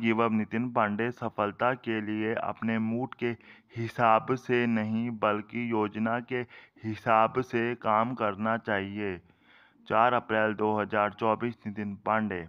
give up Nitin Pandey सफलता के लिए अपने मूड के हिसाब से नहीं बल्कि योजना के हिसाब से काम करना चाहिए चार अप्रैल 2024 नितिन पांडे